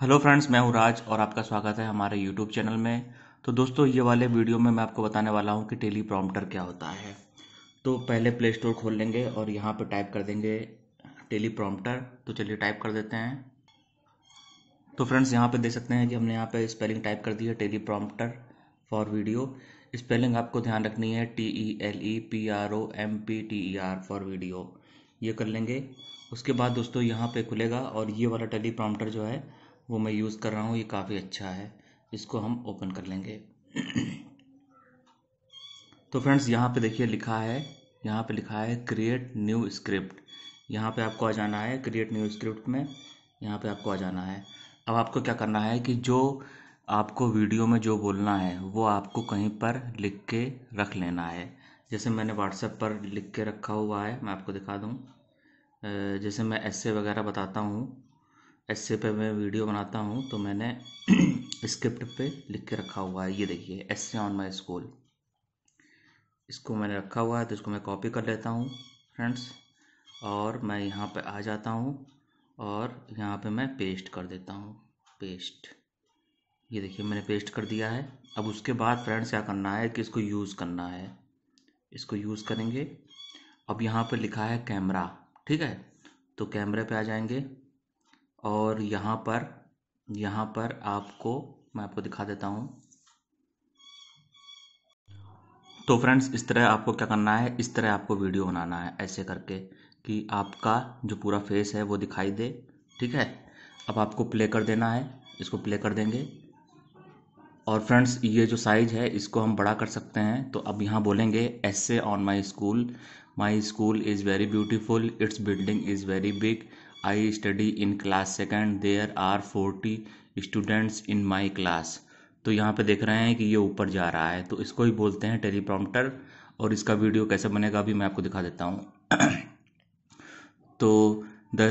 Hello friends मैं हूं राज और आपका स्वागत है हमारे यूट्यूब चैनल में तो दोस्तों ये वाले वीडियो में मैं आपको बताने वाला हूं कि टेली प्रॉम्प्टर क्या होता है तो पहले प्ले स्टोर खोल लेंगे और यहां पर टाइप कर देंगे टेली प्रॉम्प्टर तो चलिए टाइप कर देते हैं तो फ्रेंड्स यहाँ पर देख सकते हैं कि हमने यहाँ पर स्पेलिंग टाइप कर दी है teleprompter for video spelling आपको ध्यान रखनी है T E L E P R O M P T E R for video ये कर लेंगे उसके बाद दोस्तों यहाँ पे खुलेगा और ये वाला टेली प्रॉम्प्टर जो है वो मैं यूज़ कर रहा हूँ ये काफ़ी अच्छा है इसको हम ओपन कर लेंगे तो फ्रेंड्स यहाँ पे देखिए लिखा है यहाँ पे लिखा है क्रिएट न्यू स्क्रिप्ट यहाँ पे आपको आ जाना है क्रिएट न्यू स्क्रिप्ट में यहाँ पे आपको आ जाना है अब आपको क्या करना है कि जो आपको वीडियो में जो बोलना है वो आपको कहीं पर लिख के रख लेना है जैसे मैंने व्हाट्सएप पर लिख के रखा हुआ है मैं आपको दिखा दूँ जैसे मैं ऐसे वगैरह बताता हूँ ऐसे पे मैं वीडियो बनाता हूँ तो मैंने स्क्रिप्ट पे लिख के रखा हुआ है ये देखिए एस ऑन माई स्कूल इसको मैंने रखा हुआ है तो इसको मैं कॉपी कर लेता हूँ फ्रेंड्स और मैं यहाँ पे आ जाता हूँ और यहाँ पे मैं पेस्ट कर देता हूँ पेस्ट ये देखिए मैंने पेस्ट कर दिया है अब उसके बाद फ्रेंड्स क्या करना है कि इसको यूज़ करना है इसको यूज़ करेंगे अब यहाँ पर लिखा है कैमरा ठीक है तो कैमरे पर आ जाएंगे और यहाँ पर यहाँ पर आपको मैं आपको दिखा देता हूँ तो फ्रेंड्स इस तरह आपको क्या करना है इस तरह आपको वीडियो बनाना है ऐसे करके कि आपका जो पूरा फेस है वो दिखाई दे ठीक है अब आपको प्ले कर देना है इसको प्ले कर देंगे और फ्रेंड्स ये जो साइज है इसको हम बड़ा कर सकते हैं तो अब यहाँ बोलेंगे essay on my school my school is very beautiful it's building is very big I study in class second. There are forty students in my class. तो यहाँ पे देख रहे हैं कि ये ऊपर जा रहा है तो इसको ही बोलते हैं टेलीप्रॉम्प्टर और इसका वीडियो कैसे बनेगा अभी मैं आपको दिखा देता हूँ तो the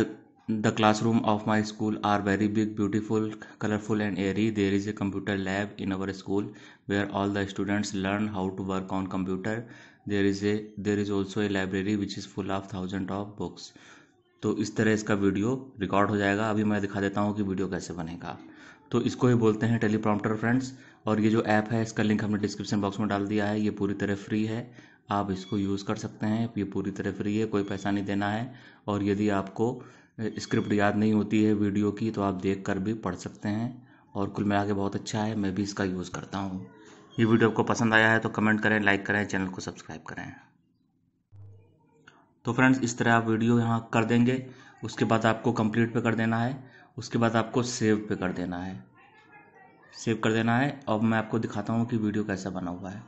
the room of my school are very big beautiful colourful and airy there is a computer lab in our school where all the students learn how to work on computer there is a there is also a library which is full of thousand of books तो इस तरह इसका video record हो जाएगा अभी मैं दिखा देता हूँ कि वीडियो कैसे बनेगा तो इसको ही बोलते हैं टेलीप्रॉम्प्टर फ्रेंड्स और ये जो ऐप है इसका लिंक हमने डिस्क्रिप्शन बॉक्स में डाल दिया है ये पूरी तरह फ्री है आप इसको यूज़ कर सकते हैं ये पूरी तरह फ्री है कोई पैसा नहीं देना है और यदि आपको स्क्रिप्ट याद नहीं होती है वीडियो की तो आप देख कर भी पढ़ सकते हैं और कुल मिला के बहुत अच्छा है मैं भी इसका यूज़ करता हूँ ये वीडियो आपको पसंद आया है तो कमेंट करें लाइक करें चैनल को सब्सक्राइब करें तो फ्रेंड्स इस तरह आप वीडियो यहाँ कर देंगे उसके बाद आपको कंप्लीट पे कर देना है उसके बाद आपको सेव पे कर देना है सेव कर देना है अब मैं आपको दिखाता हूँ कि वीडियो कैसा बना हुआ है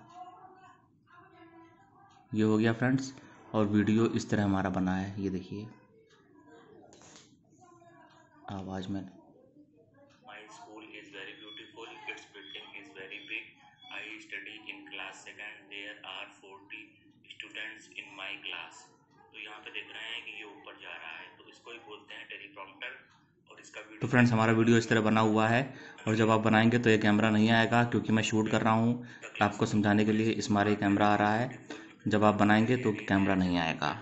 ये हो गया फ्रेंड्स और वीडियो इस तरह हमारा बना है ये देखिए आवाज़ में students in my class तो यहाँ पे देख रहे हैं कि ये ऊपर जा रहा है तो इसको ही बोलते हैं टेलीप्रॉम्प्टर और इसका वीडियो तो फ्रेंड्स हमारा वीडियो इस तरह बना हुआ है और जब आप बनाएंगे तो ये कैमरा नहीं आएगा क्योंकि मैं शूट कर रहा हूँ आपको समझाने के लिए इस मारे कैमरा आ रहा है जब आप बनाएंगे तो कैमरा नहीं आएगा